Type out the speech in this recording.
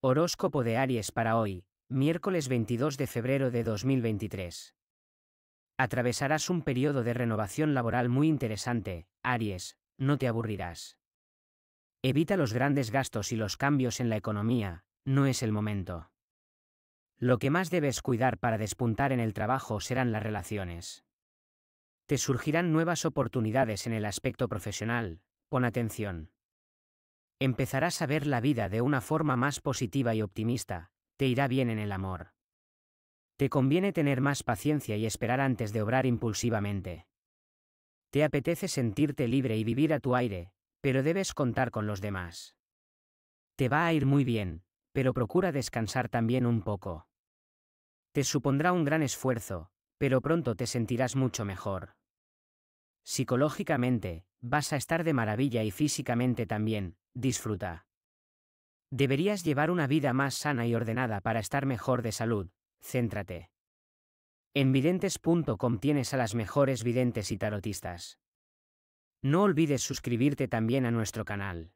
Horóscopo de Aries para hoy, miércoles 22 de febrero de 2023. Atravesarás un periodo de renovación laboral muy interesante, Aries, no te aburrirás. Evita los grandes gastos y los cambios en la economía, no es el momento. Lo que más debes cuidar para despuntar en el trabajo serán las relaciones. Te surgirán nuevas oportunidades en el aspecto profesional, pon atención. Empezarás a ver la vida de una forma más positiva y optimista, te irá bien en el amor. Te conviene tener más paciencia y esperar antes de obrar impulsivamente. Te apetece sentirte libre y vivir a tu aire, pero debes contar con los demás. Te va a ir muy bien, pero procura descansar también un poco. Te supondrá un gran esfuerzo, pero pronto te sentirás mucho mejor. Psicológicamente, vas a estar de maravilla y físicamente también, disfruta. Deberías llevar una vida más sana y ordenada para estar mejor de salud, céntrate. En videntes.com tienes a las mejores videntes y tarotistas. No olvides suscribirte también a nuestro canal.